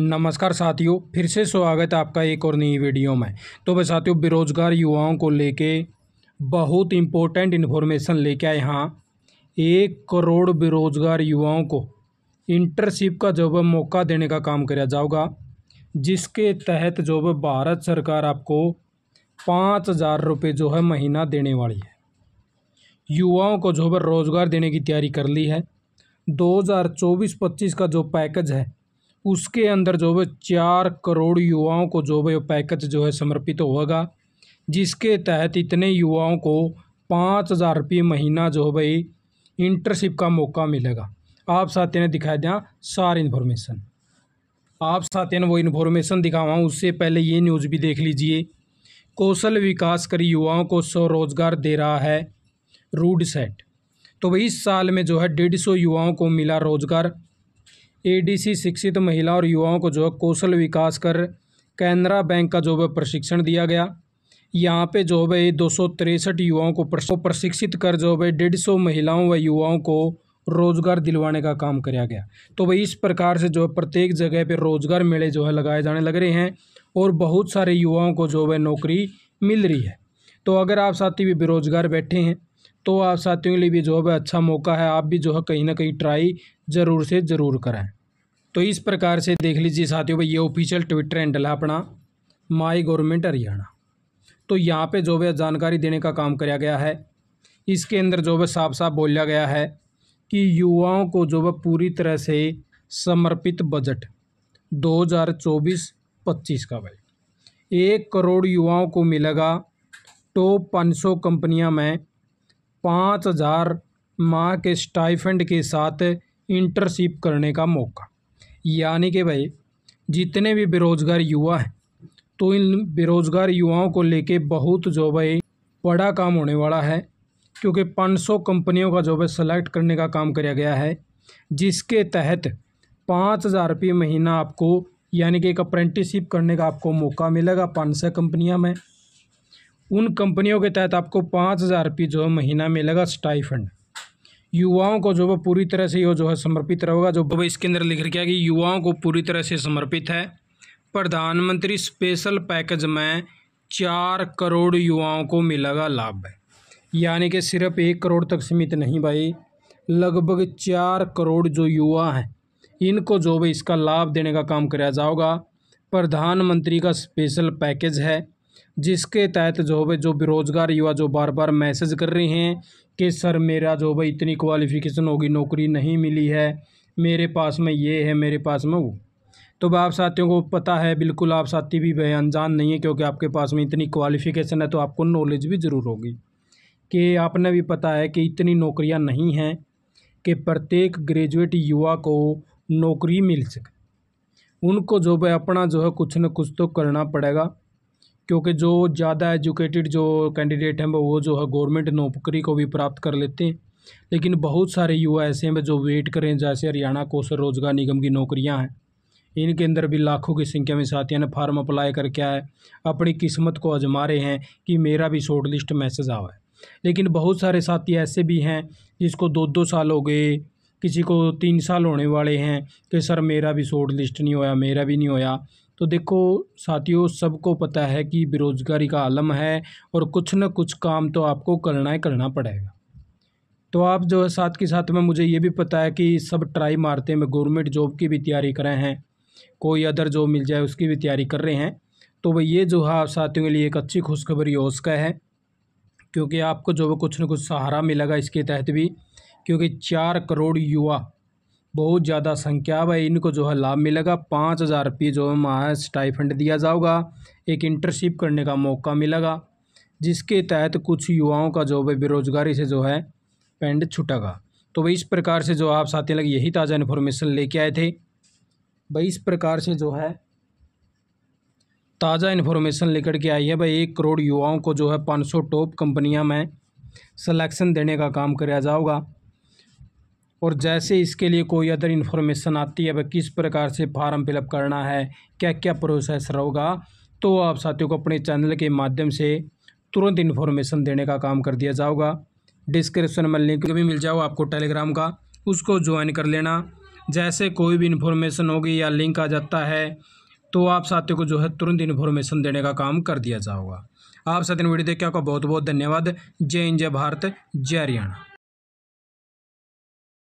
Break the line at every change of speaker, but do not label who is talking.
नमस्कार साथियों फिर से स्वागत है आपका एक और नई वीडियो में तो भाई साथियों बेरोजगार युवाओं को लेके बहुत इम्पोर्टेंट इन्फॉर्मेशन लेके आए यहाँ एक करोड़ बेरोजगार युवाओं को इंटर्नशिप का जॉब मौका देने का काम किया जाओगा जिसके तहत जो है भारत सरकार आपको पाँच हज़ार रुपये जो है महीना देने वाली है युवाओं को जो है रोज़गार देने की तैयारी कर ली है चौबीस पच्चीस का जो पैकेज है उसके अंदर जो है चार करोड़ युवाओं को जो है वो पैकेज जो है समर्पित होगा जिसके तहत इतने युवाओं को पाँच हज़ार रुपये महीना जो है भाई इंटर्नशिप का मौका मिलेगा आप साथियों ने दिखाई दें सारी इन्फॉर्मेशन आप साथियों ने वो इन्फॉर्मेशन दिखावाऊँ उससे पहले ये न्यूज़ भी देख लीजिए कौशल विकास कर युवाओं को स्वरोजगार दे रहा है रूड सेट तो भाई इस साल में जो है डेढ़ सौ युवाओं को मिला रोजगार एडीसी शिक्षित महिला और युवाओं को जो है कौशल विकास कर कैनरा बैंक का जो है प्रशिक्षण दिया गया यहाँ पे जो है दो सौ तिरसठ युवाओं को प्रशिक्षित कर जो है डेढ़ सौ महिलाओं व युवाओं को रोजगार दिलवाने का काम कराया गया तो भाई इस प्रकार से जो है प्रत्येक जगह पे रोजगार मेले जो है लगाए जाने लग रहे हैं और बहुत सारे युवाओं को जो है नौकरी मिल रही है तो अगर आप साथी भी बेरोजगार बैठे हैं तो आप साथियों के लिए भी जो है अच्छा मौका है आप भी जो है कहीं ना कहीं ट्राई ज़रूर से ज़रूर करें तो इस प्रकार से देख लीजिए साथियों भाई ये ऑफिशियल ट्विटर हैंडल है अपना माई गवर्नमेंट हरियाणा तो यहाँ पे जो है जानकारी देने का काम कराया गया है इसके अंदर जो है साफ साफ बोला गया है कि युवाओं को जो है पूरी तरह से समर्पित बजट 2024-25 का भाई एक करोड़ युवाओं को मिलेगा टॉप तो 500 कंपनियां में पाँच हज़ार माह के स्टाइफेंड के साथ इंटरशिप करने का मौका यानी कि भाई जितने भी बेरोज़गार युवा हैं तो इन बेरोज़गार युवाओं को लेके बहुत जो भाई बड़ा काम होने वाला है क्योंकि 500 कंपनियों का जो है सेलेक्ट करने का काम किया गया है जिसके तहत पाँच हज़ार रुपये महीना आपको यानी कि एक अप्रेंटिसशिप करने का आपको मौका मिलेगा पाँच सौ कंपनियाँ में उन कंपनियों के तहत आपको पाँच हज़ार रुपये जो है महीना मिलेगा स्टाइफंड युवाओं को जो है पूरी तरह से ये जो है समर्पित रहेगा जो भाई इसके अंदर लिख रखा है कि युवाओं को पूरी तरह से समर्पित है प्रधानमंत्री स्पेशल पैकेज में चार करोड़ युवाओं को मिलेगा लाभ यानी कि सिर्फ एक करोड़ तक सीमित नहीं भाई लगभग चार करोड़ जो युवा हैं इनको जो भी इसका लाभ देने का काम कराया जाओगा प्रधानमंत्री का स्पेशल पैकेज है जिसके तहत जो है जो बेरोज़गार युवा जो बार बार मैसेज कर रहे हैं कि सर मेरा जो है इतनी क्वालिफ़िकेशन होगी नौकरी नहीं मिली है मेरे पास में ये है मेरे पास में वो तो आप साथियों को पता है बिल्कुल आप साथी भी वह अनजान नहीं है क्योंकि आपके पास में इतनी क्वालिफ़िकेशन है तो आपको नॉलेज भी ज़रूर होगी कि आपने भी पता है कि इतनी नौकरियां नहीं हैं कि प्रत्येक ग्रेजुएट युवा को नौकरी मिल सके उनको जो है अपना जो है कुछ न कुछ तो करना पड़ेगा क्योंकि जो ज़्यादा एजुकेटेड जो कैंडिडेट हैं वो जो है गवर्नमेंट नौकरी को भी प्राप्त कर लेते हैं लेकिन बहुत सारे युवा ऐसे हैं जो वेट करें जैसे हरियाणा कौशल रोजगार निगम की नौकरियां हैं इनके अंदर भी लाखों की संख्या में साथियों ने फार्म अप्लाई करके आए अपनी किस्मत को आजमा रहे हैं कि मेरा भी शॉर्ट लिस्ट मैसेज आवा है लेकिन बहुत सारे साथी ऐसे भी हैं जिसको दो दो साल हो गए किसी को तीन साल होने वाले हैं कि सर मेरा भी शॉर्ट लिस्ट नहीं होया मेरा भी नहीं होया तो देखो साथियों सबको पता है कि बेरोज़गारी का आलम है और कुछ ना कुछ काम तो आपको करना ही करना पड़ेगा तो आप जो है साथ के साथ में मुझे ये भी पता है कि सब ट्राई मारते हैं गवर्नमेंट जॉब की भी तैयारी कर रहे हैं कोई अदर जॉब मिल जाए उसकी भी तैयारी कर रहे हैं तो भाई ये जो है आप साथियों के लिए एक अच्छी खुशखबरी उसका है क्योंकि आपको जो कुछ ना कुछ सहारा मिलेगा इसके तहत भी क्योंकि चार करोड़ युवा बहुत ज़्यादा संख्या है इनको जो है लाभ मिलेगा पाँच हज़ार रुपये जो है वहाँ स्टाइफंड दिया जाएगा एक इंटर्नशिप करने का मौका मिलेगा जिसके तहत कुछ युवाओं का जो है बेरोजगारी से जो है पेंड छुटेगा तो भाई इस प्रकार से जो आप साथी लगे यही ताज़ा इन्फॉर्मेशन लेके आए थे भाई इस प्रकार से जो है ताज़ा इन्फॉर्मेशन लेकर के आई है भाई एक करोड़ युवाओं को जो है सौ टॉप कंपनियाँ में सिलेक्शन देने का काम कराया जाएगा और जैसे इसके लिए कोई अदर इन्फॉर्मेशन आती है वह किस प्रकार से फार्म फिलअप करना है क्या क्या प्रोसेस रहोगा तो आप साथियों को अपने चैनल के माध्यम से तुरंत इन्फॉर्मेशन देने का काम कर दिया जाओगा डिस्क्रिप्शन में लिंक भी मिल जाओ आपको टेलीग्राम का उसको ज्वाइन कर लेना जैसे कोई भी इन्फॉर्मेशन होगी या लिंक आ जाता है तो आप साथियों को जो है तुरंत इन्फॉर्मेशन देने का काम कर दिया जाओगा आप साथियों वीडियो देख के आपका बहुत बहुत धन्यवाद जय हिंद जय भारत जय हरियाणा